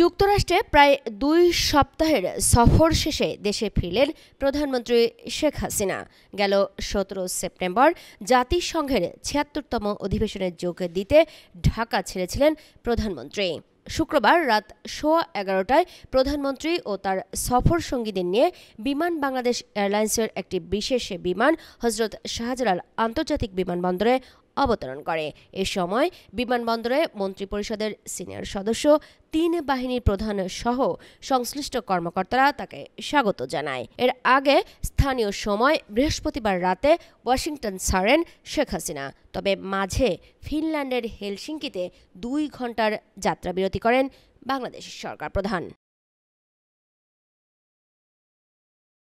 যুক্তরাষ্ট্রে প্রায় দুই সপ্তাহের সফর শেষে দেশে ফিরলেন প্রধানমন্ত্রী শেখ হাসিনা গেল সতেরো সেপ্টেম্বর জাতিসংঘের ছিয়াত্তরতম অধিবেশনের যোগ দিতে ঢাকা ছেড়েছিলেন প্রধানমন্ত্রী শুক্রবার রাত সোয়া এগারোটায় প্রধানমন্ত্রী ও তার সফর সঙ্গীদের নিয়ে বিমান বাংলাদেশ এয়ারলাইন্সের একটি বিশেষ বিমান হজরত শাহজালাল আন্তর্জাতিক বিমানবন্দরে অবতরণ করে এ সময় বিমানবন্দরে মন্ত্রিপরিষদের সিনিয়র সদস্য তিন বাহিনীর প্রধান সহ সংশ্লিষ্ট কর্মকর্তারা তাকে স্বাগত জানায় এর আগে স্থানীয় সময় বৃহস্পতিবার রাতে ওয়াশিংটন ছাড়েন শেখ হাসিনা তবে মাঝে ফিনল্যান্ডের হেলসিঙ্কিতে দুই ঘন্টার যাত্রা বিরতি করেন বাংলাদেশ সরকার প্রধান